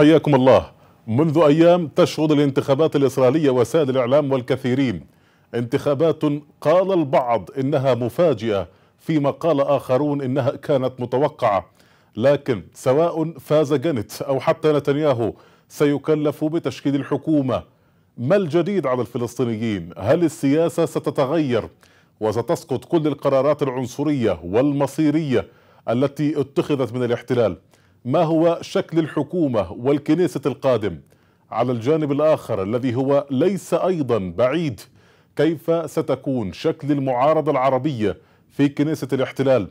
حياكم الله منذ أيام تشهد الانتخابات الإسرائيلية وسائل الإعلام والكثيرين انتخابات قال البعض إنها مفاجئة فيما قال آخرون إنها كانت متوقعة لكن سواء فاز جنت أو حتى نتنياهو سيكلف بتشكيل الحكومة ما الجديد على الفلسطينيين؟ هل السياسة ستتغير؟ وستسقط كل القرارات العنصرية والمصيرية التي اتخذت من الاحتلال؟ ما هو شكل الحكومة والكنيسة القادم على الجانب الآخر الذي هو ليس أيضا بعيد كيف ستكون شكل المعارضة العربية في كنيسة الاحتلال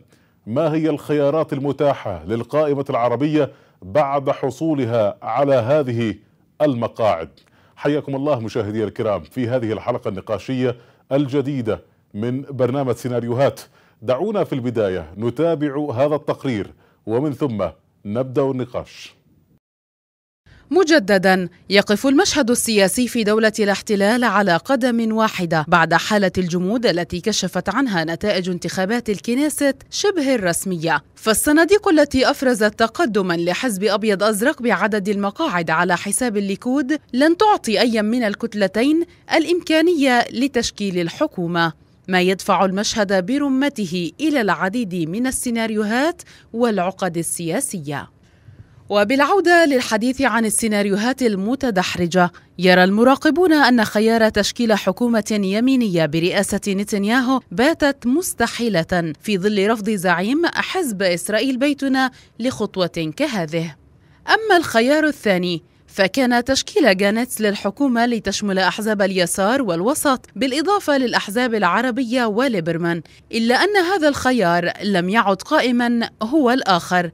ما هي الخيارات المتاحة للقائمة العربية بعد حصولها على هذه المقاعد حياكم الله مشاهدي الكرام في هذه الحلقة النقاشية الجديدة من برنامج سيناريوهات دعونا في البداية نتابع هذا التقرير ومن ثم نبدأ النقاش مجددا يقف المشهد السياسي في دولة الاحتلال على قدم واحدة بعد حالة الجمود التي كشفت عنها نتائج انتخابات الكنيست شبه الرسمية فالصناديق التي أفرزت تقدما لحزب أبيض أزرق بعدد المقاعد على حساب الليكود لن تعطي أي من الكتلتين الإمكانية لتشكيل الحكومة ما يدفع المشهد برمته الى العديد من السيناريوهات والعقد السياسيه وبالعودة للحديث عن السيناريوهات المتدحرجة يرى المراقبون أن خيار تشكيل حكومة يمينية برئاسة نتنياهو باتت مستحيلة في ظل رفض زعيم حزب إسرائيل بيتنا لخطوة كهذه أما الخيار الثاني فكان تشكيل جانتس للحكومة لتشمل أحزاب اليسار والوسط بالإضافة للأحزاب العربية وليبرمان إلا أن هذا الخيار لم يعد قائما هو الآخر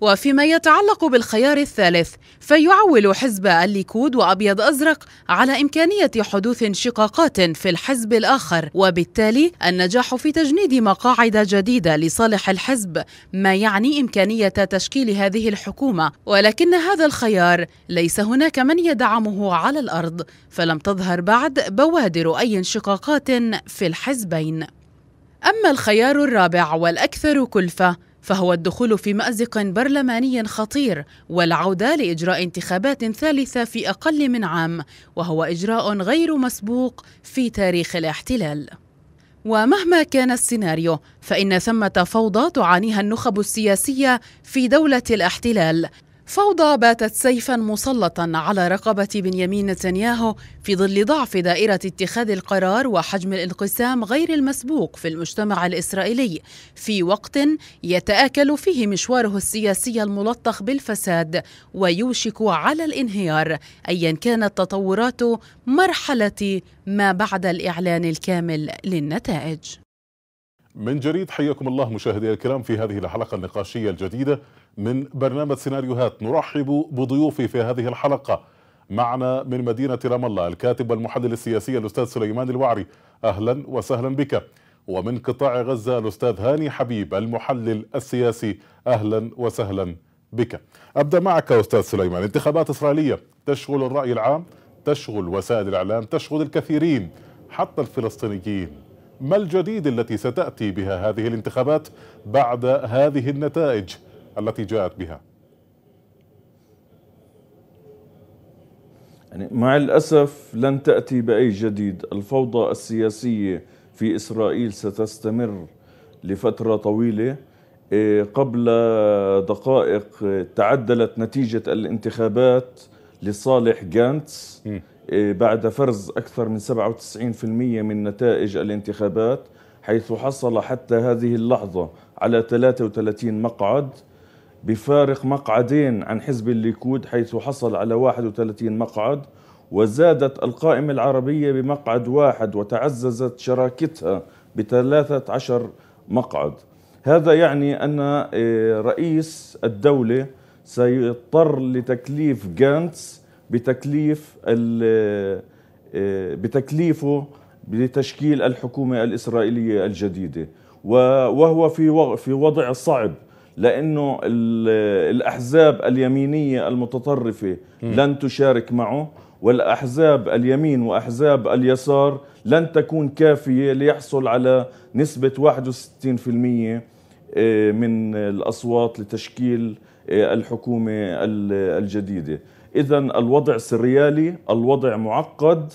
وفيما يتعلق بالخيار الثالث فيعول حزب الليكود وابيض ازرق على امكانيه حدوث انشقاقات في الحزب الاخر وبالتالي النجاح في تجنيد مقاعد جديده لصالح الحزب ما يعني امكانيه تشكيل هذه الحكومه ولكن هذا الخيار ليس هناك من يدعمه على الارض فلم تظهر بعد بوادر اي انشقاقات في الحزبين أما الخيار الرابع والأكثر كلفة فهو الدخول في مأزق برلماني خطير والعودة لإجراء انتخابات ثالثة في أقل من عام وهو إجراء غير مسبوق في تاريخ الاحتلال ومهما كان السيناريو فإن ثمة فوضى تعانيها النخب السياسية في دولة الاحتلال فوضى باتت سيفا مسلطا على رقبة بنيامين نتنياهو في ظل ضعف دائرة اتخاذ القرار وحجم الانقسام غير المسبوق في المجتمع الإسرائيلي في وقت يتآكل فيه مشواره السياسي الملطخ بالفساد ويوشك على الانهيار أيا كانت تطورات مرحلة ما بعد الإعلان الكامل للنتائج من جديد حياكم الله مشاهدي الكرام في هذه الحلقة النقاشية الجديدة من برنامج سيناريوهات نرحب بضيوفي في هذه الحلقة معنا من مدينة رام الله الكاتب والمحلل السياسي الأستاذ سليمان الوعري أهلا وسهلا بك ومن قطاع غزة الأستاذ هاني حبيب المحلل السياسي أهلا وسهلا بك أبدأ معك أستاذ سليمان انتخابات إسرائيلية تشغل الرأي العام تشغل وسائل الإعلام تشغل الكثيرين حتى الفلسطينيين ما الجديد التي ستأتي بها هذه الانتخابات بعد هذه النتائج التي جاءت بها يعني مع الأسف لن تأتي بأي جديد الفوضى السياسية في إسرائيل ستستمر لفترة طويلة إيه، قبل دقائق تعدلت نتيجة الانتخابات لصالح جانتس إيه، بعد فرز أكثر من 97% من نتائج الانتخابات حيث حصل حتى هذه اللحظة على 33 مقعد بفارق مقعدين عن حزب الليكود حيث حصل على 31 مقعد وزادت القائمة العربية بمقعد واحد وتعززت شراكتها ب 13 مقعد هذا يعني أن آه، رئيس الدولة سيضطر لتكليف جانتس بتكليف آه، آه، بتكليفه لتشكيل الحكومة الإسرائيلية الجديدة وهو في وضع صعب لأنه الأحزاب اليمينية المتطرفة لن تشارك معه والأحزاب اليمين وأحزاب اليسار لن تكون كافية ليحصل على نسبة 61% آه، من الأصوات لتشكيل آه، الحكومة الجديدة إذا الوضع سريالي الوضع معقد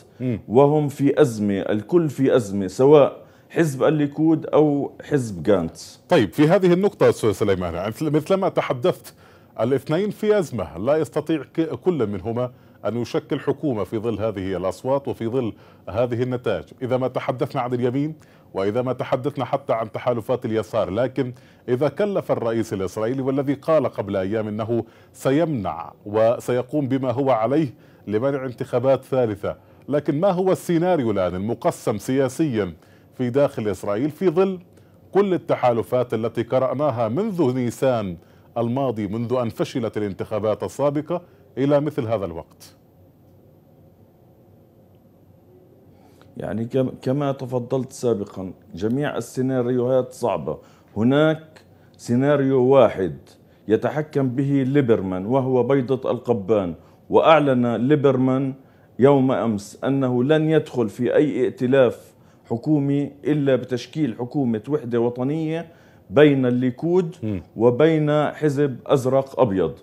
وهم في أزمة الكل في أزمة سواء حزب الليكود أو حزب جانت طيب في هذه النقطة أستاذ سليمان مثلما تحدثت الاثنين في أزمة لا يستطيع كل منهما أن يشكل حكومة في ظل هذه الأصوات وفي ظل هذه النتائج إذا ما تحدثنا عن اليمين وإذا ما تحدثنا حتى عن تحالفات اليسار لكن إذا كلف الرئيس الإسرائيلي والذي قال قبل أيام أنه سيمنع وسيقوم بما هو عليه لمنع انتخابات ثالثة لكن ما هو السيناريو الآن المقسم سياسياً في داخل إسرائيل في ظل كل التحالفات التي قرأناها منذ نيسان الماضي منذ أن فشلت الانتخابات السابقة إلى مثل هذا الوقت يعني كما تفضلت سابقا جميع السيناريوهات صعبة هناك سيناريو واحد يتحكم به ليبرمان وهو بيضة القبان وأعلن ليبرمان يوم أمس أنه لن يدخل في أي ائتلاف حكومي إلا بتشكيل حكومة وحدة وطنية بين الليكود وبين حزب أزرق أبيض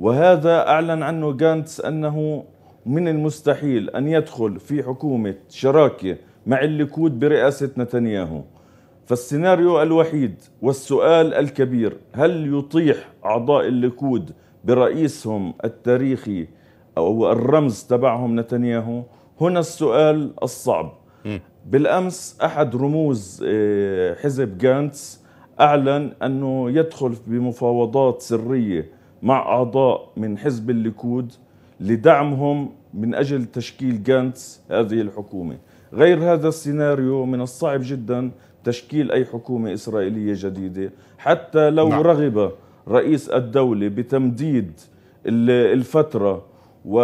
وهذا أعلن عنه جانتس أنه من المستحيل أن يدخل في حكومة شراكة مع الليكود برئاسة نتنياهو فالسيناريو الوحيد والسؤال الكبير هل يطيح أعضاء الليكود برئيسهم التاريخي أو الرمز تبعهم نتنياهو هنا السؤال الصعب بالامس احد رموز آه، حزب جانتس اعلن انه يدخل بمفاوضات سريه مع اعضاء من حزب الليكود لدعمهم من اجل تشكيل جانتس هذه الحكومه، غير هذا السيناريو من الصعب جدا تشكيل اي حكومه اسرائيليه جديده حتى لو نعم. رغب رئيس الدوله بتمديد الفتره و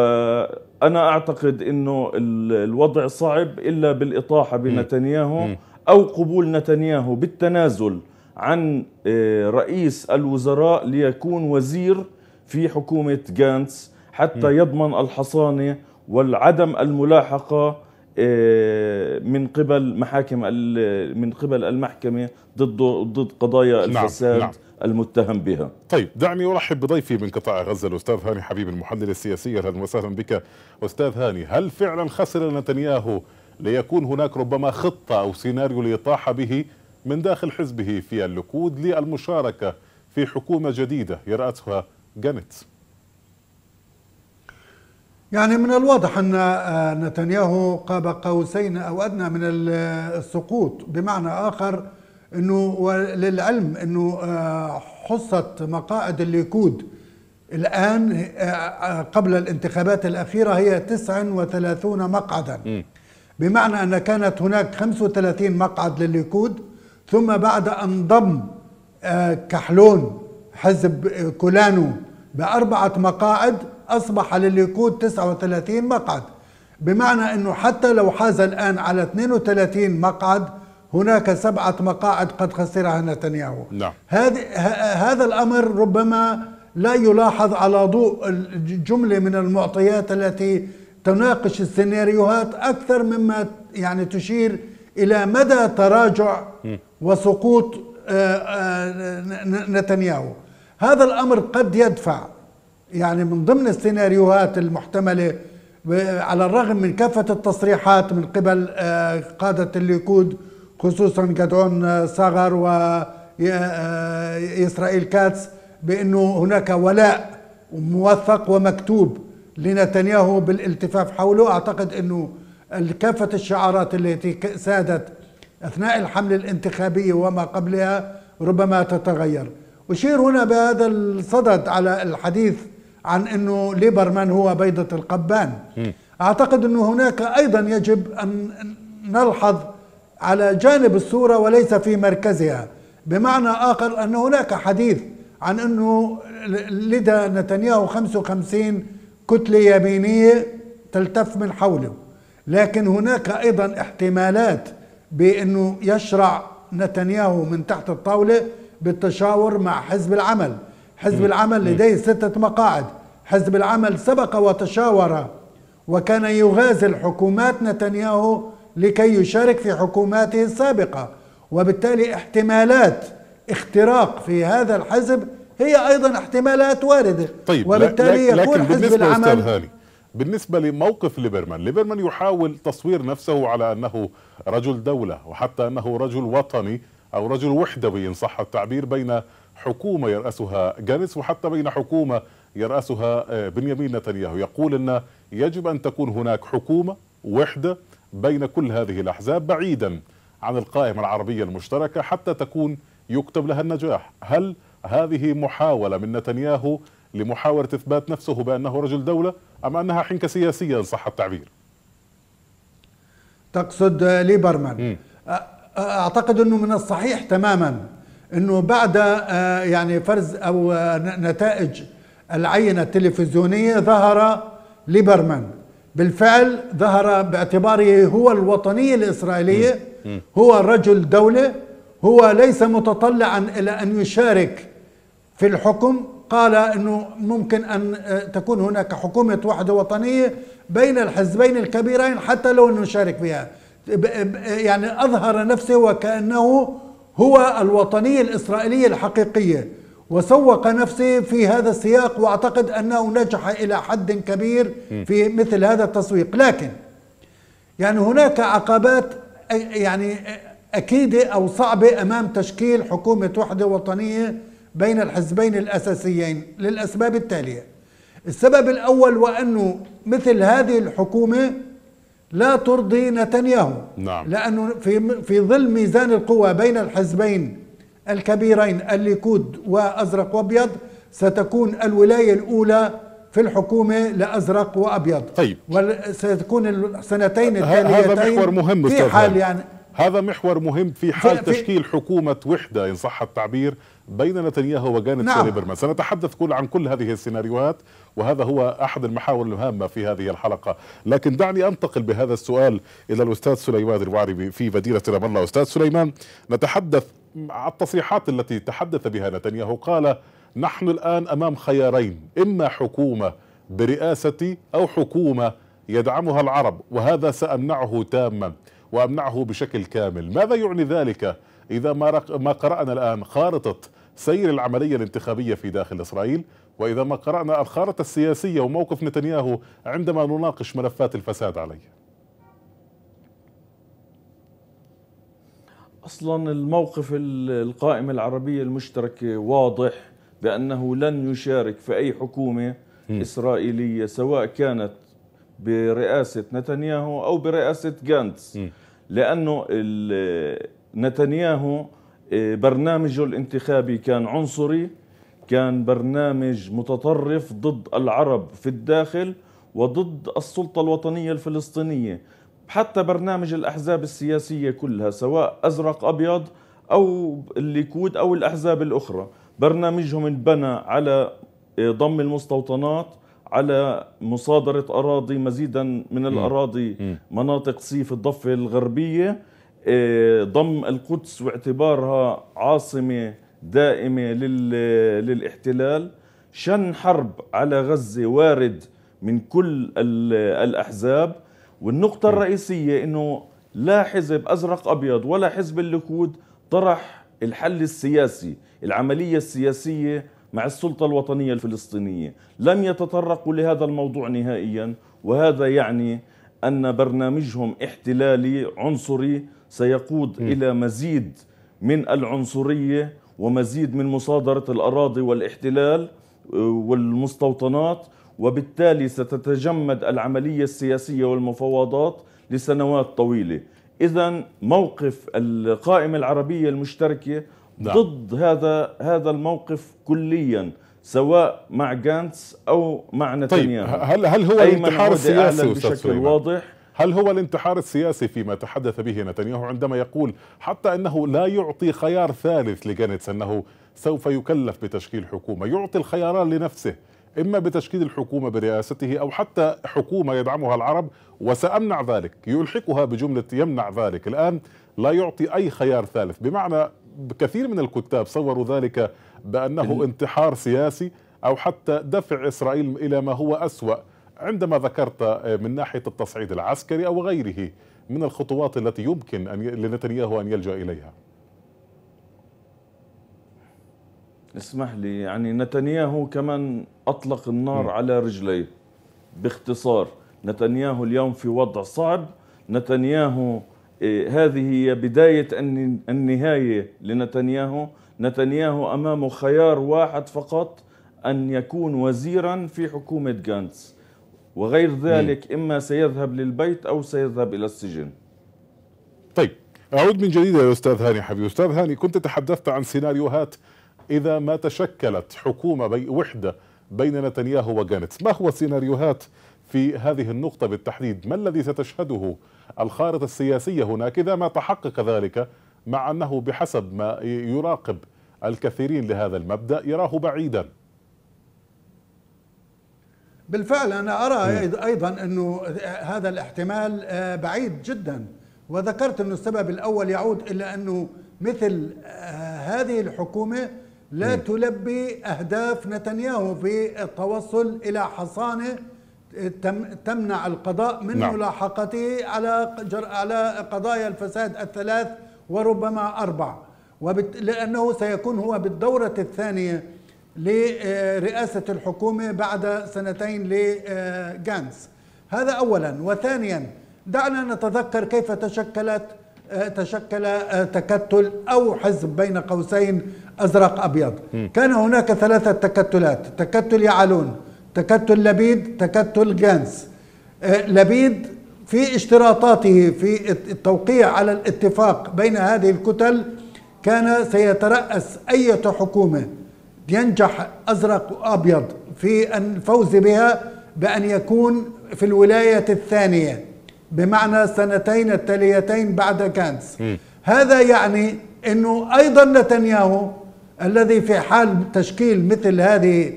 انا اعتقد انه الوضع صعب الا بالاطاحه بنتنياهو او قبول نتنياهو بالتنازل عن آه، رئيس الوزراء ليكون وزير في حكومه جانتس حتى يضمن الحصانه والعدم الملاحقه آه، من قبل محاكم من قبل المحكمه ضد ضد قضايا نعم، الفساد نعم. نعم. المتهم بها طيب دعني أرحب بضيفي من قطاع غزة الأستاذ هاني حبيب المحلل السياسي أهلا وسهلا بك أستاذ هاني هل فعلا خسر نتنياهو ليكون هناك ربما خطة أو سيناريو ليطاح به من داخل حزبه في اللقود للمشاركة في حكومة جديدة يرأسها جانيتس يعني من الواضح أن آه، نتنياهو قاب قوسين أو أدنى من السقوط بمعنى آخر انه وللعلم انه آه، حصه مقاعد الليكود الان آه، آه، قبل الانتخابات الاخيره هي 39 مقعدا م. بمعنى ان كانت هناك 35 مقعد للليكود ثم بعد ان ضم كحلون حزب كولانو بأربعة مقاعد أصبح لليكود 39 مقعد بمعنى أنه حتى لو حاز الآن على 32 مقعد هناك سبعة مقاعد قد خسرها نتنياهو نعم. هذا هذا الأمر ربما لا يلاحظ على ضوء جملة من المعطيات التي تناقش السيناريوهات أكثر مما يعني تشير إلى مدى تراجع وسقوط آه، آه، نتنياهو هذا الأمر قد يدفع يعني من ضمن السيناريوهات المحتملة آه، على الرغم من كافة التصريحات من قبل قادة الليكود خصوصا جادون آه، صغر وإسرائيل آه، آه، كاتس بأنه هناك ولاء موثق ومكتوب لنتنياهو بالالتفاف حوله أعتقد أنه كافة الشعارات التي سادت أثناء الحملة الانتخابية وما قبلها ربما تتغير أشير هنا بهذا الصدد على الحديث عن أنه ليبرمان هو بيضة القبان أعتقد أنه هناك أيضا يجب أن نلحظ على جانب الصورة وليس في مركزها بمعنى آخر أن هناك حديث عن أنه لدى نتنياهو 55 كتلة يمينية تلتف من حوله لكن هناك أيضا احتمالات بأنه يشرع نتنياهو من تحت الطاولة بالتشاور مع حزب العمل حزب العمل لديه ستة مقاعد حزب العمل سبق وتشاور وكان يغازل حكومات نتنياهو لكي يشارك في حكوماته السابقة وبالتالي احتمالات اختراق في هذا الحزب هي أيضا احتمالات واردة طيب وبالتالي لكن يكون حزب العمل هالي بالنسبة لموقف ليبرمان ليبرمان يحاول تصوير نفسه على أنه رجل دولة وحتى أنه رجل وطني أو رجل وحدوي إن صح التعبير بين حكومة يرأسها جانس وحتى بين حكومة يرأسها آه، بنيامين نتنياهو يقول أن يجب أن تكون هناك حكومة وحدة بين كل هذه الأحزاب بعيدا عن القائمة العربية المشتركة حتى تكون يكتب لها النجاح هل هذه محاولة من نتنياهو لمحاولة إثبات نفسه بأنه رجل دولة أم أنها حنكة سياسية إن صح التعبير تقصد ليبرمان أعتقد أنه من الصحيح تماما أنه بعد يعني فرز أو نتائج العينة التلفزيونية ظهر ليبرمان بالفعل ظهر باعتباره هو الوطنية الإسرائيلية هو رجل دولة هو ليس متطلعا إلى أن يشارك في الحكم قال أنه ممكن أن آه، تكون هناك حكومة وحدة وطنية بين الحزبين الكبيرين حتى لو أنه يشارك فيها يعني أظهر نفسه وكأنه هو الوطنية الإسرائيلية الحقيقية وسوق نفسه في هذا السياق واعتقد انه نجح الى حد كبير في مثل هذا التسويق لكن يعني هناك عقبات يعني اكيده او صعبه امام تشكيل حكومه وحده وطنيه بين الحزبين الاساسيين للاسباب التاليه السبب الاول وانه مثل هذه الحكومه لا ترضي نتنياهو نعم. لانه في في ظل ميزان القوى بين الحزبين الكبيرين الليكود وأزرق وأبيض ستكون الولاية الأولى في الحكومة لأزرق وأبيض طيب وستكون السنتين التاليتين هذا محور مهم في حال يعني هذا محور مهم في حال في تشكيل حكومة وحدة إن صح التعبير بين نتنياهو وجانت نعم. ليبرمان سنتحدث كل عن كل هذه السيناريوهات وهذا هو أحد المحاور الهامة في هذه الحلقة لكن دعني أنتقل بهذا السؤال إلى الأستاذ سليمان الوعربي في مدينة رام الله أستاذ سليمان نتحدث التصريحات التي تحدث بها نتنياهو قال نحن الآن أمام خيارين إما حكومة برئاستي أو حكومة يدعمها العرب وهذا سأمنعه تاما وأمنعه بشكل كامل ماذا يعني ذلك إذا ما, رق... ما قرأنا الآن خارطة سير العملية الانتخابية في داخل إسرائيل وإذا ما قرأنا الخارطة السياسية وموقف نتنياهو عندما نناقش ملفات الفساد عليه اصلا الموقف القائمه العربيه المشتركه واضح بانه لن يشارك في اي حكومه م. اسرائيليه سواء كانت برئاسه نتنياهو او برئاسه جانتس م. لانه نتنياهو آه، برنامجه الانتخابي كان عنصري كان برنامج متطرف ضد العرب في الداخل وضد السلطه الوطنيه الفلسطينيه حتى برنامج الأحزاب السياسية كلها سواء أزرق أبيض أو الليكود أو الأحزاب الأخرى برنامجهم انبنى على آه، ضم المستوطنات على مصادرة أراضي مزيدا من الأراضي مناطق سي في الضفة الغربية آه، ضم القدس واعتبارها عاصمة دائمة آه، للاحتلال شن حرب على غزة وارد من كل الأحزاب والنقطة الرئيسية انه لا حزب ازرق ابيض ولا حزب الليكود طرح الحل السياسي، العملية السياسية مع السلطة الوطنية الفلسطينية، لم يتطرقوا لهذا الموضوع نهائيا وهذا يعني ان برنامجهم احتلالي عنصري سيقود م. الى مزيد من العنصريه ومزيد من مصادره الاراضي والاحتلال آه، والمستوطنات وبالتالي ستتجمد العملية السياسية والمفاوضات لسنوات طويلة إذا موقف القائمة العربية المشتركة ده. نعم. ضد هذا هذا الموقف كليا سواء مع جانتس او مع طيب، نتنياهو طيب هل هل هو الانتحار السياسي بشكل واضح هل هو الانتحار السياسي فيما تحدث به نتنياهو عندما يقول حتى انه لا يعطي خيار ثالث لجانتس انه سوف يكلف بتشكيل حكومه يعطي الخياران لنفسه إما بتشكيل الحكومة برئاسته أو حتى حكومة يدعمها العرب وسأمنع ذلك يلحقها بجملة يمنع ذلك الآن لا يعطي أي خيار ثالث بمعنى كثير من الكتاب صوروا ذلك بأنه انتحار سياسي أو حتى دفع إسرائيل إلى ما هو أسوأ عندما ذكرت آه، من ناحية التصعيد العسكري أو غيره من الخطوات التي يمكن أن لنتنياهو أن يلجأ إليها اسمح لي يعني نتنياهو كمان أطلق النار على رجليه باختصار نتنياهو اليوم في وضع صعب نتنياهو إيه، هذه هي بداية النهاية لنتنياهو نتنياهو أمامه خيار واحد فقط أن يكون وزيرا في حكومة جانتس وغير ذلك إما سيذهب للبيت أو سيذهب إلى السجن طيب أعود من جديد يا أستاذ هاني حبيبي أستاذ هاني كنت تحدثت عن سيناريوهات إذا ما تشكلت حكومة وحدة بين نتنياهو وجانتس ما هو السيناريوهات في هذه النقطة بالتحديد ما الذي ستشهده الخارطة السياسية هناك إذا ما تحقق ذلك مع أنه بحسب ما يراقب الكثيرين لهذا المبدأ يراه بعيدا بالفعل أنا أرى أيضا أنه هذا الاحتمال آه، بعيد جدا وذكرت أنه السبب الأول يعود إلى أنه مثل آه، هذه الحكومة لا م. تلبي أهداف نتنياهو في التوصل إلى حصانة تمنع القضاء من نعم. ملاحقته على جر... على قضايا الفساد الثلاث وربما أربع وبت... لأنه سيكون هو بالدورة الثانية لرئاسة الحكومة بعد سنتين لجانس هذا أولا وثانيا دعنا نتذكر كيف تشكلت تشكل آه، تكتل أو حزب بين قوسين أزرق أبيض كان هناك ثلاثة تكتلات تكتل يعلون تكتل لبيد تكتل جانس آه، لبيد في اشتراطاته في التوقيع على الاتفاق بين هذه الكتل كان سيترأس أي حكومة ينجح أزرق وأبيض في الفوز بها بأن يكون في الولاية الثانية بمعنى السنتين التاليتين بعد كانس م. هذا يعني انه ايضا نتنياهو الذي في حال تشكيل مثل هذه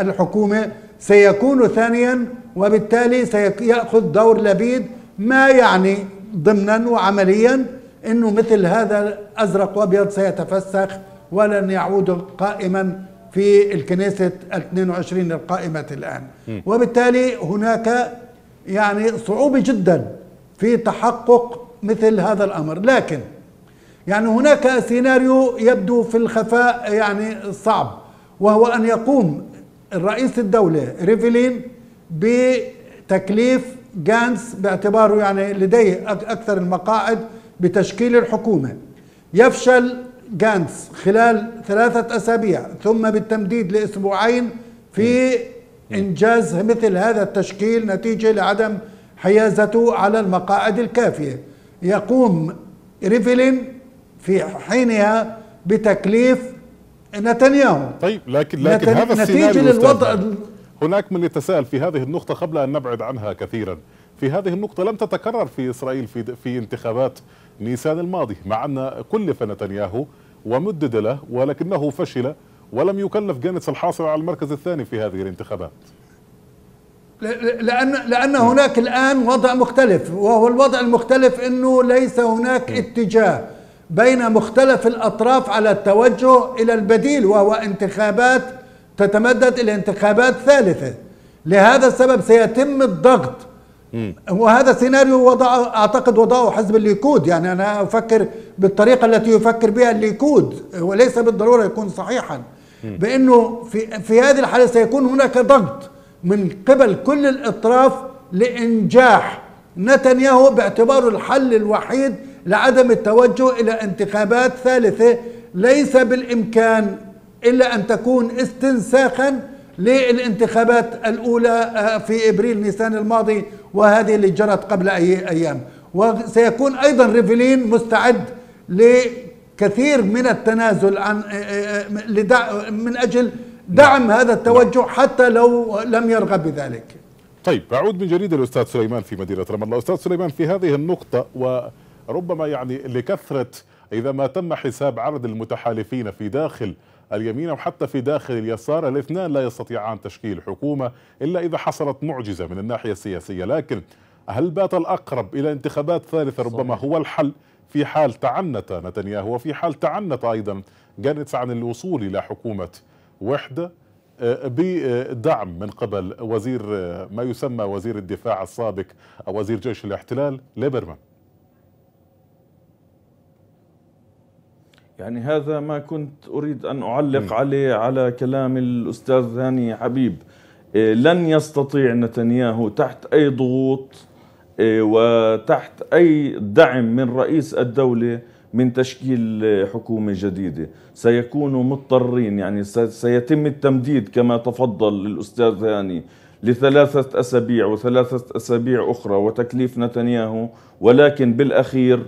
الحكومه سيكون ثانيا وبالتالي سيأخذ دور لبيد ما يعني ضمنا وعمليا انه مثل هذا ازرق وابيض سيتفسخ ولن يعود قائما في الكنيسة 22 القائمة الآن م. وبالتالي هناك يعني صعوبة جدا في تحقق مثل هذا الأمر لكن يعني هناك سيناريو يبدو في الخفاء يعني صعب وهو أن يقوم الرئيس الدولة ريفلين بتكليف جانس باعتباره يعني لديه أكثر المقاعد بتشكيل الحكومة يفشل جانس خلال ثلاثة أسابيع ثم بالتمديد لأسبوعين في إنجاز مثل هذا التشكيل نتيجة لعدم حيازته على المقاعد الكافية يقوم ريفلين في حينها بتكليف نتنياهو طيب لكن لكن هذا السيناريو نتيجة للوضع نعم. هناك من يتساءل في هذه النقطة قبل أن نبعد عنها كثيرا في هذه النقطة لم تتكرر في إسرائيل في, في انتخابات نيسان الماضي مع أن كلف نتنياهو ومدد له ولكنه فشل ولم يكلف جانتس الحاصل على المركز الثاني في هذه الانتخابات لأن لأن هناك الآن وضع مختلف وهو الوضع المختلف أنه ليس هناك اتجاه بين مختلف الأطراف على التوجه إلى البديل وهو انتخابات تتمدد إلى انتخابات ثالثة لهذا السبب سيتم الضغط وهذا سيناريو وضع أعتقد وضعه حزب الليكود يعني أنا أفكر بالطريقة التي يفكر بها الليكود وليس بالضرورة يكون صحيحا بانه في في هذه الحاله سيكون هناك ضغط من قبل كل الاطراف لانجاح نتنياهو باعتباره الحل الوحيد لعدم التوجه الى انتخابات ثالثه ليس بالامكان الا ان تكون استنساخا للانتخابات الاولى آه، في ابريل نيسان الماضي وهذه اللي جرت قبل اي ايام وسيكون ايضا ريفلين مستعد كثير من التنازل عن آه، آه، آه، من أجل دعم نعم. هذا التوجه نعم. حتى لو لم يرغب بذلك طيب أعود من جديد الأستاذ سليمان في مدينة رام الله أستاذ سليمان في هذه النقطة وربما يعني لكثرة إذا ما تم حساب عدد المتحالفين في داخل اليمين او حتى في داخل اليسار الاثنان لا يستطيعان تشكيل حكومة إلا إذا حصلت معجزة من الناحية السياسية لكن هل بات الأقرب إلى انتخابات ثالثة ربما هو الحل في حال تعنت نتنياهو وفي حال تعنت أيضا جانتس عن الوصول إلى حكومة وحدة آه، بدعم من قبل وزير آه، ما يسمى وزير الدفاع السابق أو وزير جيش الاحتلال ليبرمان يعني هذا ما كنت أريد أن أعلق م. عليه على كلام الأستاذ هاني حبيب آه، لن يستطيع نتنياهو تحت أي ضغوط وتحت أي دعم من رئيس الدولة من تشكيل حكومة جديدة سيكونوا مضطرين يعني سيتم التمديد كما تفضل الأستاذ هاني لثلاثة أسابيع وثلاثة أسابيع أخرى وتكليف نتنياهو ولكن بالأخير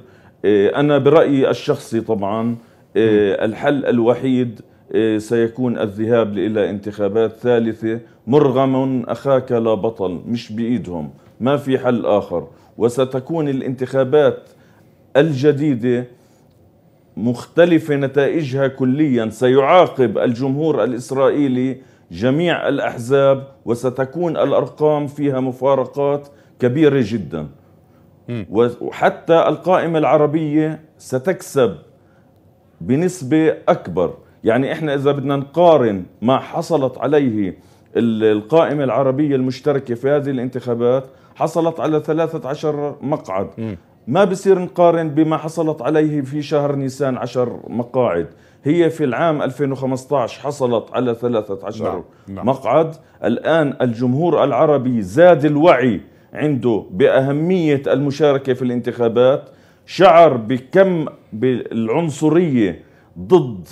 آه، أنا برأيي الشخصي طبعا آه، الحل الوحيد آه، سيكون الذهاب إلى انتخابات ثالثة مرغم أخاك لا بطل مش بإيدهم ما في حل آخر وستكون الانتخابات الجديدة مختلفة نتائجها كليا سيعاقب الجمهور الإسرائيلي جميع الأحزاب وستكون الأرقام فيها مفارقات كبيرة جدا وحتى القائمة العربية ستكسب بنسبة أكبر يعني إحنا إذا بدنا نقارن ما حصلت عليه القائمة العربية المشتركة في هذه الانتخابات حصلت على 13 مقعد ما بصير نقارن بما حصلت عليه في شهر نيسان 10 مقاعد هي في العام 2015 حصلت على 13 نعم. نعم. مقعد الآن الجمهور العربي زاد الوعي عنده بأهمية المشاركة في الانتخابات شعر بكم بالعنصرية ضد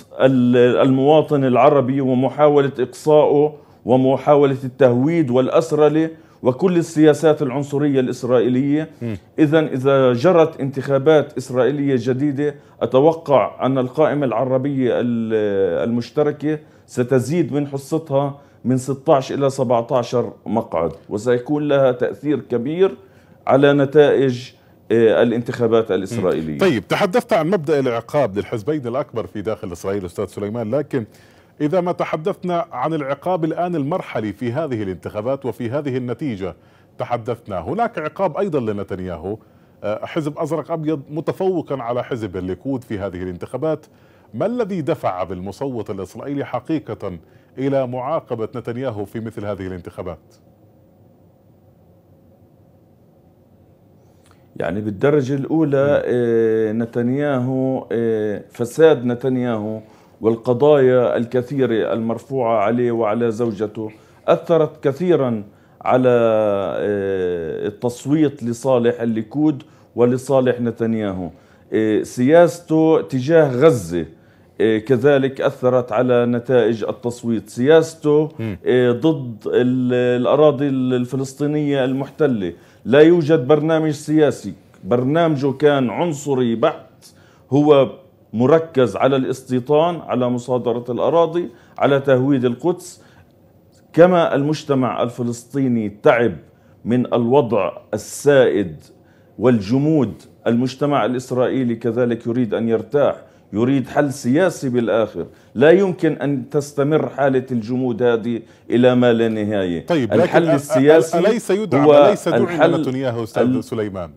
المواطن العربي ومحاولة إقصائه ومحاولة التهويد والأسرلة وكل السياسات العنصرية الإسرائيلية إذا إذا جرت انتخابات إسرائيلية جديدة أتوقع أن القائمة العربية المشتركة ستزيد من حصتها من 16 إلى 17 مقعد وسيكون لها تأثير كبير على نتائج آه، الانتخابات الإسرائيلية طيب تحدثت عن مبدأ العقاب للحزبين الأكبر في داخل إسرائيل أستاذ سليمان لكن إذا ما تحدثنا عن العقاب الآن المرحلي في هذه الانتخابات وفي هذه النتيجة تحدثنا هناك عقاب أيضا لنتنياهو آه، حزب أزرق أبيض متفوقا على حزب الليكود في هذه الانتخابات ما الذي دفع بالمصوت الإسرائيلي حقيقة إلى معاقبة نتنياهو في مثل هذه الانتخابات؟ يعني بالدرجة الأولى آه، نتنياهو آه، فساد نتنياهو والقضايا الكثيرة المرفوعة عليه وعلى زوجته أثرت كثيرا على آه، التصويت لصالح الليكود ولصالح نتنياهو آه، سياسته تجاه غزة آه، كذلك أثرت على نتائج التصويت سياسته ضد الأراضي الفلسطينية المحتلة لا يوجد برنامج سياسي برنامجه كان عنصري بحت هو مركز على الاستيطان على مصادرة الأراضي على تهويد القدس كما المجتمع الفلسطيني تعب من الوضع السائد والجمود المجتمع الإسرائيلي كذلك يريد أن يرتاح يريد حل سياسي بالآخر لا يمكن أن تستمر حالة الجمود هذه إلى ما لا نهاية طيب الحل السياسي أليس يدعم هو أليس دعم نتنياهو أستاذ سليمان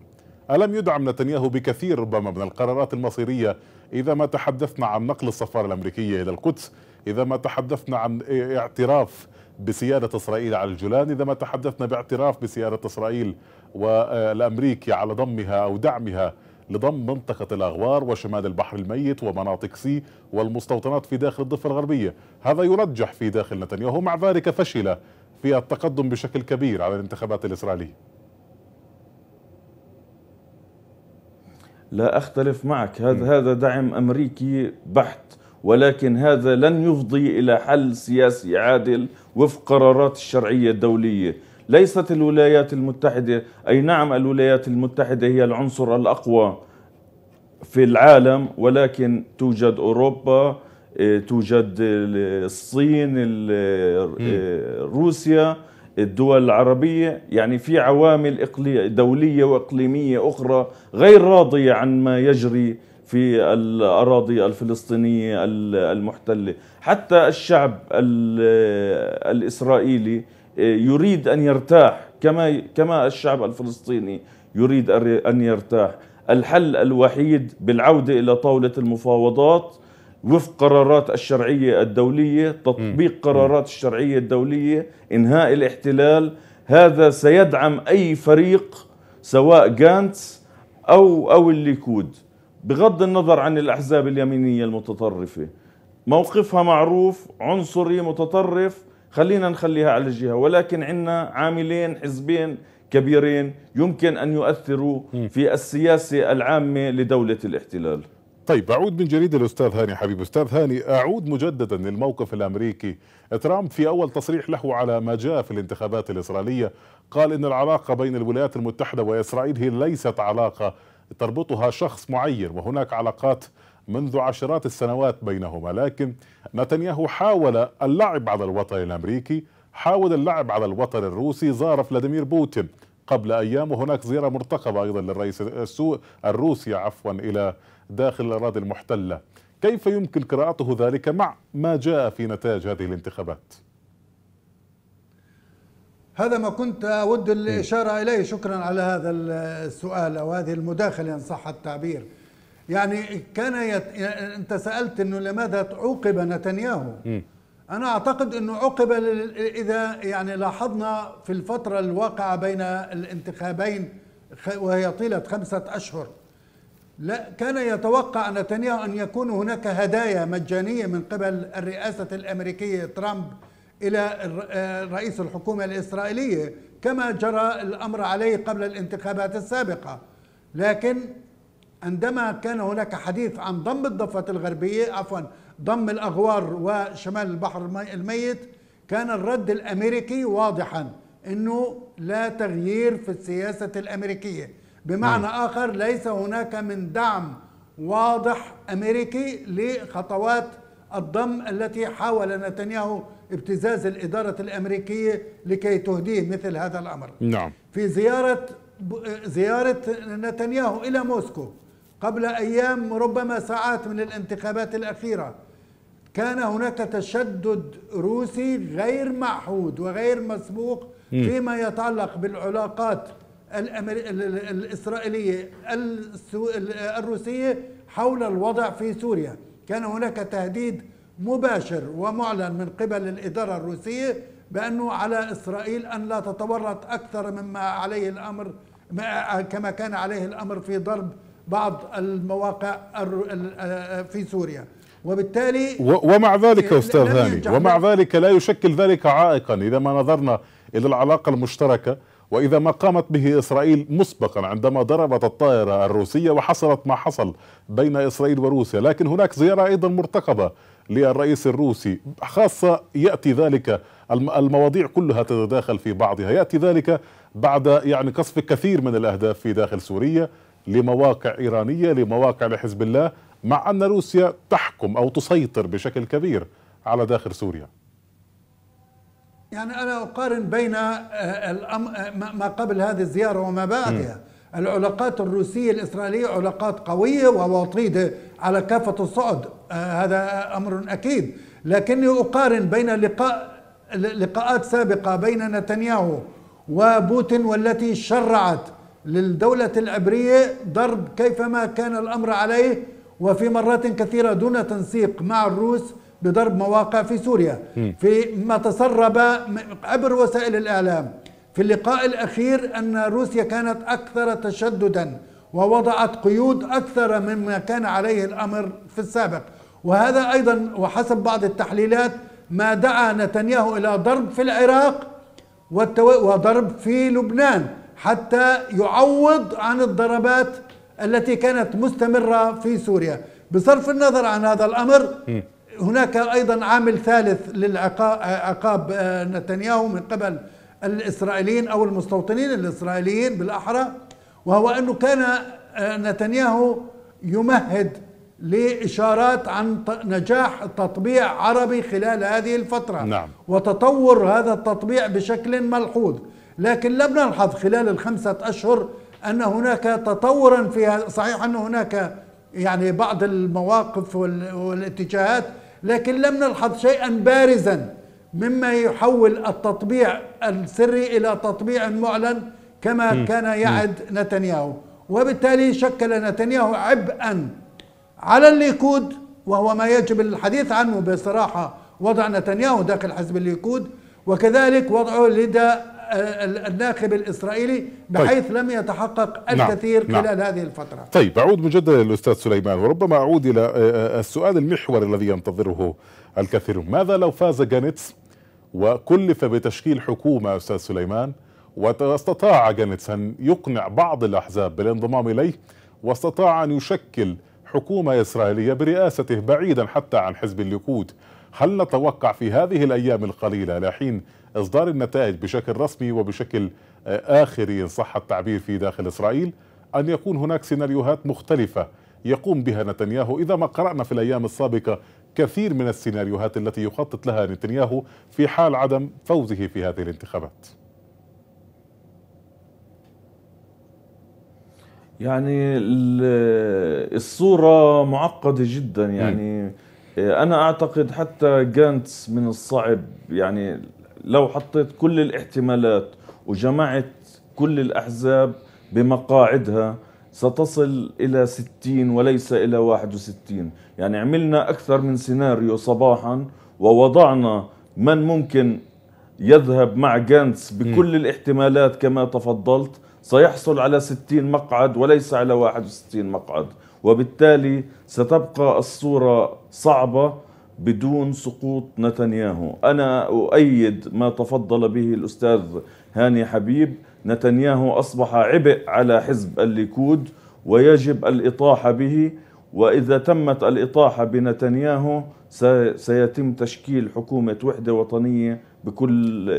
ألم يدعم نتنياهو بكثير ربما من القرارات المصيرية إذا ما تحدثنا عن نقل السفارة الأمريكية إلى القدس إذا ما تحدثنا عن اعتراف بسيادة إسرائيل على الجولان إذا ما تحدثنا باعتراف بسيادة إسرائيل والأمريكي آه، على ضمها أو دعمها لضم منطقة الأغوار وشمال البحر الميت ومناطق سي والمستوطنات في داخل الضفة الغربية هذا يرجح في داخل نتنياهو مع ذلك فشل في التقدم بشكل كبير على الانتخابات الإسرائيلية لا أختلف معك هذا م. هذا دعم أمريكي بحت ولكن هذا لن يفضي إلى حل سياسي عادل وفق قرارات الشرعية الدولية ليست الولايات المتحدة أي نعم الولايات المتحدة هي العنصر الأقوى في العالم ولكن توجد أوروبا آه، توجد الصين آه، روسيا الدول العربية يعني في عوامل دولية وإقليمية أخرى غير راضية عن ما يجري في الأراضي الفلسطينية المحتلة حتى الشعب الإسرائيلي آه، يريد أن يرتاح كما كما الشعب الفلسطيني يريد أن يرتاح الحل الوحيد بالعودة إلى طاولة المفاوضات وفق قرارات الشرعية الدولية تطبيق قرارات الشرعية الدولية إنهاء الاحتلال هذا سيدعم أي فريق سواء جانتس أو, أو الليكود بغض النظر عن الأحزاب اليمينية المتطرفة موقفها معروف عنصري متطرف خلينا نخليها على الجهة ولكن عندنا عاملين حزبين كبيرين يمكن أن يؤثروا في السياسة العامة لدولة الاحتلال طيب أعود من جديد الاستاذ هاني حبيب أستاذ هاني أعود مجددا للموقف الأمريكي ترامب في أول تصريح له على ما جاء في الانتخابات الإسرائيلية قال إن العلاقة بين الولايات المتحدة وإسرائيل هي ليست علاقة تربطها شخص معين وهناك علاقات منذ عشرات السنوات بينهما لكن نتنياهو حاول اللعب على الوطن الأمريكي حاول اللعب على الوطن الروسي زار فلاديمير بوتين قبل أيام وهناك زيارة مرتقبة أيضا للرئيس السوء الروسي عفوا إلى داخل الأراضي المحتلة كيف يمكن قراءته ذلك مع ما جاء في نتائج هذه الانتخابات؟ هذا ما كنت أود الإشارة إليه شكرا على هذا السؤال أو هذه المداخلة إن صح التعبير يعني كان يت... يعني أنت سألت أنه لماذا عوقب نتنياهو أنا أعتقد أنه عوقب إذا يعني لاحظنا في الفترة الواقعة بين الانتخابين وهي طيلة خمسة أشهر لا كان يتوقع نتنياهو أن يكون هناك هدايا مجانية من قبل الرئاسة الأمريكية ترامب إلى آه، رئيس الحكومة الإسرائيلية كما جرى الأمر عليه قبل الانتخابات السابقة لكن عندما كان هناك حديث عن ضم الضفة الغربية عفوا ضم الأغوار وشمال البحر الميت كان الرد الأمريكي واضحا أنه لا تغيير في السياسة الأمريكية بمعنى نعم. آخر ليس هناك من دعم واضح أمريكي لخطوات الضم التي حاول نتنياهو ابتزاز الإدارة الأمريكية لكي تهديه مثل هذا الأمر نعم. في زيارة زيارة نتنياهو إلى موسكو قبل أيام ربما ساعات من الانتخابات الأخيرة كان هناك تشدد روسي غير معهود وغير مسبوق فيما يتعلق بالعلاقات الإسرائيلية الروسية حول الوضع في سوريا كان هناك تهديد مباشر ومعلن من قبل الإدارة الروسية بأنه على إسرائيل أن لا تتورط أكثر مما عليه الأمر كما كان عليه الأمر في ضرب بعض المواقع آه، في سوريا وبالتالي ومع ذلك أستاذ هاني ومع ذلك لا يشكل ذلك عائقا إذا ما نظرنا إلى العلاقة المشتركة وإذا ما قامت به إسرائيل مسبقا عندما ضربت الطائرة الروسية وحصلت ما حصل بين إسرائيل وروسيا لكن هناك زيارة أيضا مرتقبة للرئيس الروسي خاصة يأتي ذلك المواضيع كلها تتداخل في بعضها يأتي ذلك بعد يعني قصف كثير من الأهداف في داخل سوريا لمواقع إيرانية لمواقع لحزب الله مع أن روسيا تحكم أو تسيطر بشكل كبير على داخل سوريا يعني أنا أقارن بين آه، آه، ما قبل هذه الزيارة وما بعدها العلاقات الروسية الإسرائيلية علاقات قوية ووطيدة على كافة الصعد آه، هذا أمر أكيد لكني أقارن بين لقاء لقاءات سابقة بين نتنياهو وبوتين والتي شرعت للدولة العبرية ضرب كيفما كان الأمر عليه وفي مرات كثيرة دون تنسيق مع الروس بضرب مواقع في سوريا في ما تسرب عبر وسائل الإعلام في اللقاء الأخير أن روسيا كانت أكثر تشددا ووضعت قيود أكثر مما كان عليه الأمر في السابق وهذا أيضا وحسب بعض التحليلات ما دعا نتنياهو إلى ضرب في العراق وضرب في لبنان حتى يعوض عن الضربات التي كانت مستمرة في سوريا بصرف النظر عن هذا الأمر هناك ايضا عامل ثالث للعقاب آه، نتنياهو من قبل الاسرائيليين او المستوطنين الاسرائيليين بالاحرى وهو انه كان آه، نتنياهو يمهد لاشارات عن نجاح تطبيع عربي خلال هذه الفتره نعم. وتطور هذا التطبيع بشكل ملحوظ لكن لم نلحظ خلال الخمسه اشهر ان هناك تطورا في صحيح ان هناك يعني بعض المواقف والاتجاهات لكن لم نلحظ شيئا بارزا مما يحول التطبيع السري الى تطبيع معلن كما كان يعد نتنياهو وبالتالي شكل نتنياهو عبئا على الليكود وهو ما يجب الحديث عنه بصراحه وضع نتنياهو داخل حزب الليكود وكذلك وضعه لدى الناخب الإسرائيلي بحيث طيب. لم يتحقق نعم، الكثير نعم. خلال نعم. هذه الفترة طيب أعود مجددا للأستاذ سليمان وربما أعود إلى آه، آه، السؤال المحوري الذي ينتظره الكثير ماذا لو فاز جانيتس وكلف بتشكيل حكومة أستاذ سليمان واستطاع جانيتس أن يقنع بعض الأحزاب بالانضمام إليه واستطاع أن يشكل حكومة إسرائيلية برئاسته بعيدا حتى عن حزب الليكود هل نتوقع في هذه الأيام القليلة لحين إصدار النتائج بشكل رسمي وبشكل آه، آخري إن صح التعبير في داخل إسرائيل أن يكون هناك سيناريوهات مختلفة يقوم بها نتنياهو إذا ما قرأنا في الأيام السابقة كثير من السيناريوهات التي يخطط لها نتنياهو في حال عدم فوزه في هذه الانتخابات يعني الصورة معقدة جدا يعني م. آه، أنا أعتقد حتى جانتس من الصعب يعني لو حطيت كل الاحتمالات وجمعت كل الأحزاب بمقاعدها ستصل إلى 60 وليس إلى 61 يعني عملنا أكثر من سيناريو صباحا ووضعنا من ممكن يذهب مع جانس بكل م. الاحتمالات كما تفضلت سيحصل على 60 مقعد وليس على 61 مقعد وبالتالي ستبقى الصورة صعبة بدون سقوط نتنياهو أنا أؤيد ما تفضل به الأستاذ هاني حبيب نتنياهو أصبح عبء على حزب الليكود ويجب الإطاحة به وإذا تمت الإطاحة بنتنياهو سيتم تشكيل حكومة وحدة وطنية بكل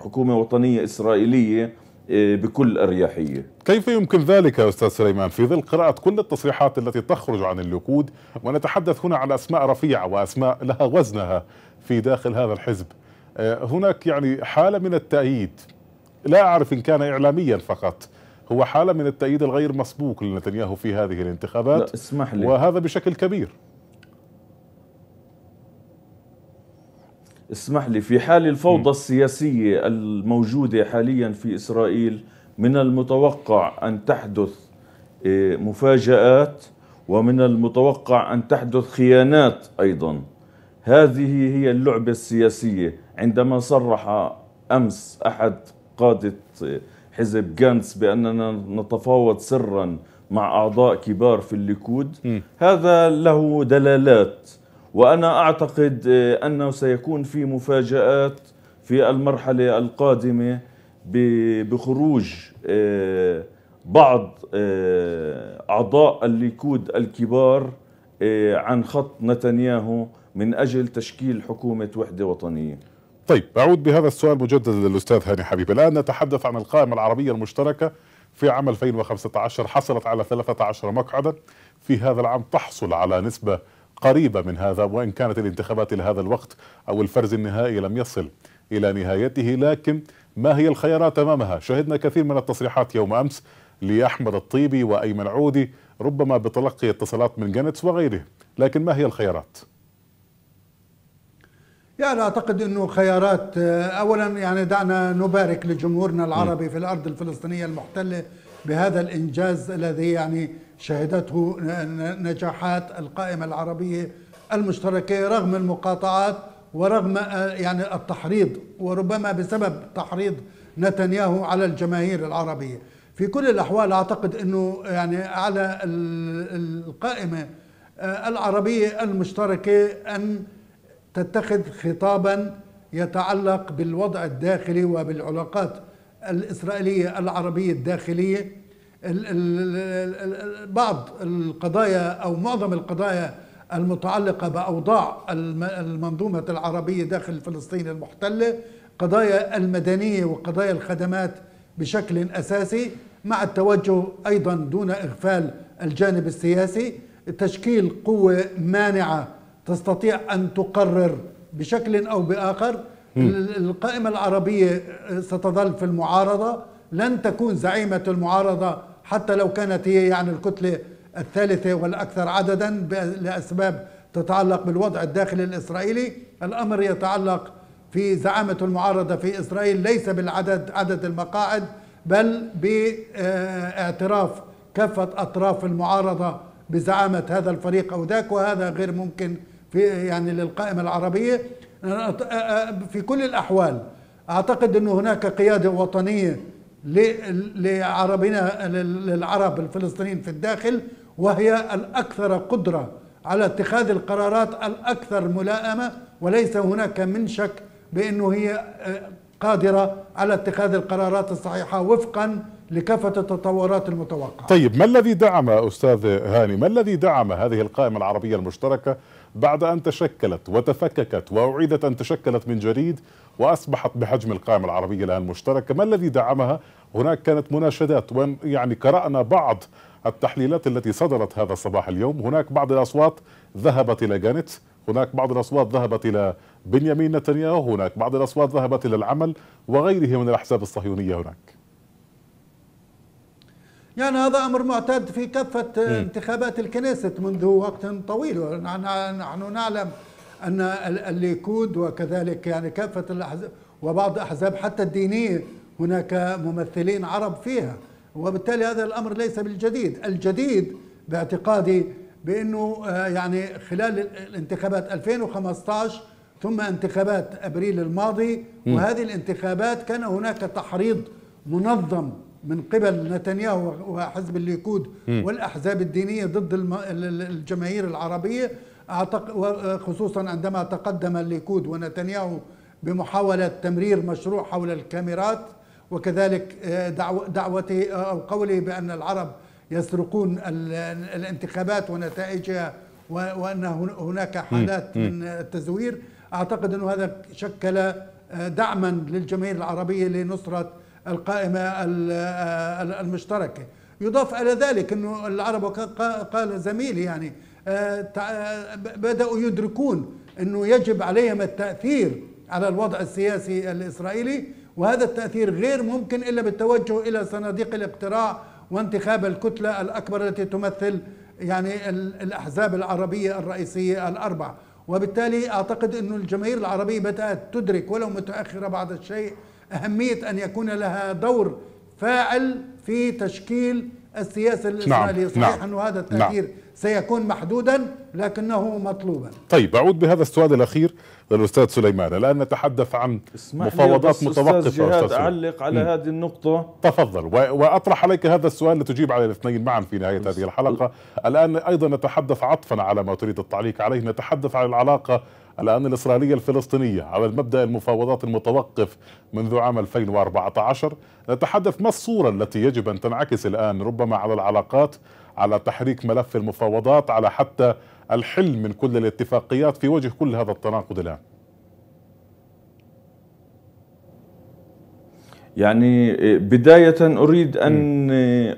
حكومة وطنية إسرائيلية إيه، بكل اريحيه. كيف يمكن ذلك يا استاذ سليمان في ظل قراءه كل التصريحات التي تخرج عن اللقود ونتحدث هنا على اسماء رفيعه واسماء لها وزنها في داخل هذا الحزب. إيه، هناك يعني حاله من التأييد لا اعرف ان كان اعلاميا فقط هو حاله من التأييد الغير مسبوق لنتنياهو في هذه الانتخابات لا اسمح لي وهذا بشكل كبير اسمح لي في حال الفوضى السياسية الموجودة حاليا في إسرائيل من المتوقع أن تحدث آه، مفاجآت ومن المتوقع أن تحدث خيانات أيضا هذه هي اللعبة السياسية عندما صرح أمس أحد قادة آه، حزب جانس بأننا نتفاوض سرا مع أعضاء كبار في الليكود هذا له دلالات وانا اعتقد آه، انه سيكون في مفاجات في المرحله القادمه بخروج آه، بعض آه، اعضاء الليكود الكبار عن خط نتنياهو من اجل تشكيل حكومه وحده وطنيه. طيب اعود بهذا السؤال مجددا للاستاذ هاني حبيب، الان نتحدث عن القائمه العربيه المشتركه في عام 2015 حصلت على 13 مقعدا، في هذا العام تحصل على نسبه قريبة من هذا وإن كانت الانتخابات إلى هذا الوقت أو الفرز النهائي لم يصل إلى نهايته لكن ما هي الخيارات أمامها شهدنا كثير من التصريحات يوم أمس لأحمد الطيبي وأيمن عودي ربما بتلقي اتصالات من جنتس وغيره لكن ما هي الخيارات؟ يعني أعتقد أنه خيارات آه، أولا يعني دعنا نبارك لجمهورنا العربي في الأرض الفلسطينية المحتلة بهذا الإنجاز الذي يعني شهدته نجاحات القائمة العربية المشتركة رغم المقاطعات ورغم آه، يعني التحريض وربما بسبب تحريض نتنياهو على الجماهير العربية في كل الأحوال أعتقد أنه يعني على القائمة آه، العربية المشتركة أن تتخذ خطابا يتعلق بالوضع الداخلي وبالعلاقات الإسرائيلية العربية الداخلية بعض القضايا أو معظم القضايا المتعلقة بأوضاع المنظومة العربية داخل فلسطين المحتلة قضايا المدنية وقضايا الخدمات بشكل أساسي مع التوجه أيضا دون إغفال الجانب السياسي تشكيل قوة مانعة تستطيع أن تقرر بشكل أو بآخر القائمة العربية ستظل في المعارضة لن تكون زعيمة المعارضة حتى لو كانت هي يعني الكتلة الثالثة والأكثر عددا لأسباب تتعلق بالوضع الداخلي الإسرائيلي الأمر يتعلق في زعامة المعارضة في إسرائيل ليس بالعدد عدد المقاعد بل باعتراف كافة أطراف المعارضة بزعامة هذا الفريق أو ذاك وهذا غير ممكن في يعني للقائمة العربية في كل الأحوال أعتقد أن هناك قيادة وطنية لعربنا للعرب الفلسطينيين في الداخل وهي الأكثر قدرة على اتخاذ القرارات الأكثر ملائمة وليس هناك من شك بأنه هي آه، قادرة على اتخاذ القرارات الصحيحة وفقا لكافة التطورات المتوقعة طيب ما الذي دعم أستاذ هاني ما الذي دعم هذه القائمة العربية المشتركة بعد أن تشكلت وتفككت وأعيدت أن تشكلت من جديد وأصبحت بحجم القائمة العربية الآن المشتركة ما الذي دعمها هناك كانت مناشدات ويعني قرأنا بعض التحليلات التي صدرت هذا الصباح اليوم هناك بعض الأصوات ذهبت إلى جانتس هناك بعض الأصوات ذهبت إلى بنيامين نتنياهو هناك بعض الأصوات ذهبت إلى العمل وغيره من الأحزاب الصهيونية هناك يعني هذا امر معتاد في كافه انتخابات الكنيسة منذ وقت طويل نحن نعلم ان الليكود وكذلك يعني كافه الاحزاب وبعض الاحزاب حتى الدينيه هناك ممثلين عرب فيها وبالتالي هذا الأمر ليس بالجديد الجديد باعتقادي بأنه آه، يعني خلال الانتخابات 2015 ثم انتخابات أبريل الماضي وهذه الانتخابات كان هناك تحريض منظم من قبل نتنياهو وحزب الليكود والأحزاب الدينية ضد الجماهير العربية آه، خصوصا عندما تقدم الليكود ونتنياهو بمحاولة تمرير مشروع حول الكاميرات وكذلك آه، دعوته آه، أو قوله بأن العرب يسرقون الانتخابات ونتائجها وأن هناك حالات من التزوير أعتقد أن هذا شكل آه، دعما للجماهير العربية لنصرة القائمة المشتركة يضاف إلى ذلك أنه العرب قال زميلي يعني بدأوا يدركون أنه يجب عليهم التأثير على الوضع السياسي الإسرائيلي وهذا التأثير غير ممكن إلا بالتوجه إلى صناديق الاقتراع وانتخاب الكتلة الأكبر التي تمثل يعني الأحزاب العربية الرئيسية الأربع وبالتالي أعتقد أن الجماهير العربية بدأت تدرك ولو متأخرة بعض الشيء أهمية أن يكون لها دور فاعل في تشكيل السياسة نعم، الإسرائيلية نعم. صحيح نعم. أن هذا نعم. التأثير نعم. سيكون محدودا لكنه مطلوبا طيب أعود بهذا السؤال الأخير للأستاذ سليمان الآن نتحدث عن مفاوضات متوقفة أستاذ جهاد أستاذ أعلق على م. هذه النقطة تفضل وأطرح عليك هذا السؤال لتجيب على الاثنين معا في نهاية هذه الحلقة الآن أيضا نتحدث عطفا على ما تريد التعليق عليه نتحدث عن العلاقة الآن الإسرائيلية الفلسطينية على المبدأ المفاوضات المتوقف منذ عام 2014 نتحدث ما الصورة التي يجب أن تنعكس الآن ربما على العلاقات على تحريك ملف المفاوضات على حتى الحل من كل الاتفاقيات في وجه كل هذا التناقض الآن يعني إيه، بداية أريد أن إيه،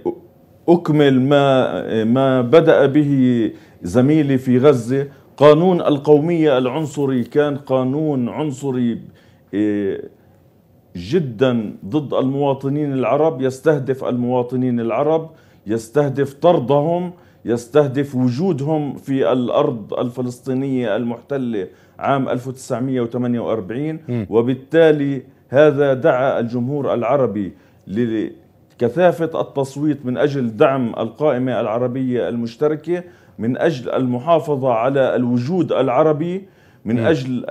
أكمل ما إيه، ما بدأ به زميلي في غزة قانون القومية العنصري كان قانون عنصري جدا ضد المواطنين العرب يستهدف المواطنين العرب يستهدف طردهم يستهدف وجودهم في الأرض الفلسطينية المحتلة عام 1948 م. وبالتالي هذا دعا الجمهور العربي لكثافة التصويت من أجل دعم القائمة العربية المشتركة من أجل المحافظة على الوجود العربي من أجل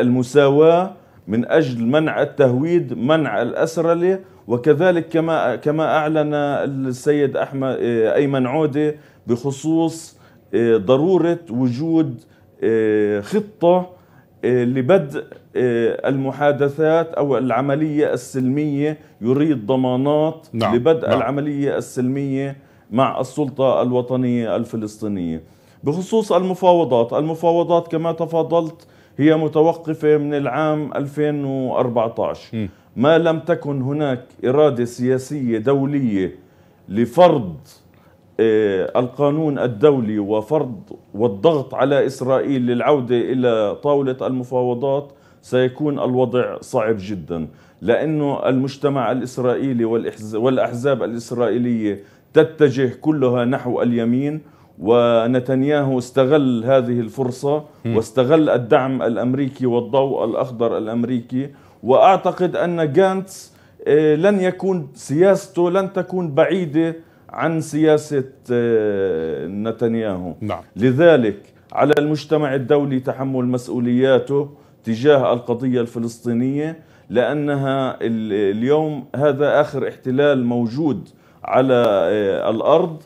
المساواة من أجل منع التهويد منع الأسرلة وكذلك كما كما اعلن السيد احمد آه، ايمن عوده بخصوص آه، ضروره وجود آه، خطه لبدء المحادثات او العمليه السلميه يريد ضمانات نعم. لبدء نعم. العمليه السلميه مع السلطه الوطنيه الفلسطينيه بخصوص المفاوضات المفاوضات كما تفضلت هي متوقفه من العام 2014 م. ما لم تكن هناك إرادة سياسية دولية لفرض آه، القانون الدولي وفرض والضغط على إسرائيل للعودة إلى طاولة المفاوضات سيكون الوضع صعب جدا لأنه المجتمع الإسرائيلي والأحزاب الإسرائيلية تتجه كلها نحو اليمين ونتنياهو استغل هذه الفرصة واستغل الدعم الأمريكي والضوء الأخضر الأمريكي واعتقد ان جانتس آه، لن يكون سياسته لن تكون بعيده عن سياسه آه، نتنياهو نعم. لذلك على المجتمع الدولي تحمل مسؤولياته تجاه القضيه الفلسطينيه لانها اليوم هذا اخر احتلال موجود على آه، الارض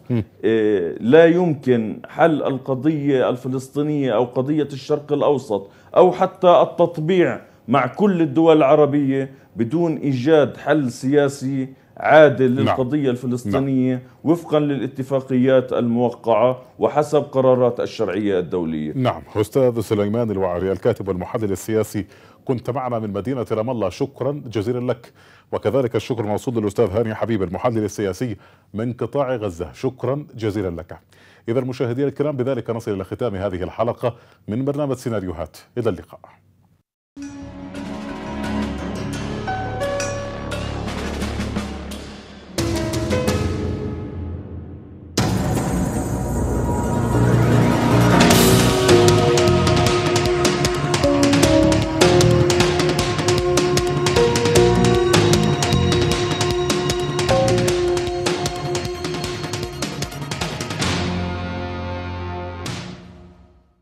لا يمكن حل القضيه الفلسطينيه او قضيه الشرق الاوسط او حتى التطبيع مع كل الدول العربية بدون إيجاد حل سياسي عادل نعم. للقضية الفلسطينية نعم. وفقا للاتفاقيات الموقعة وحسب قرارات الشرعية الدولية نعم أستاذ سليمان الوعري الكاتب والمحلل السياسي كنت معنا من مدينة رام الله شكرا جزيلا لك وكذلك الشكر موصول للأستاذ هاني حبيب المحلل السياسي من قطاع غزة شكرا جزيلا لك إذا المشاهدين الكرام بذلك نصل إلى ختام هذه الحلقة من برنامج سيناريوهات إلى اللقاء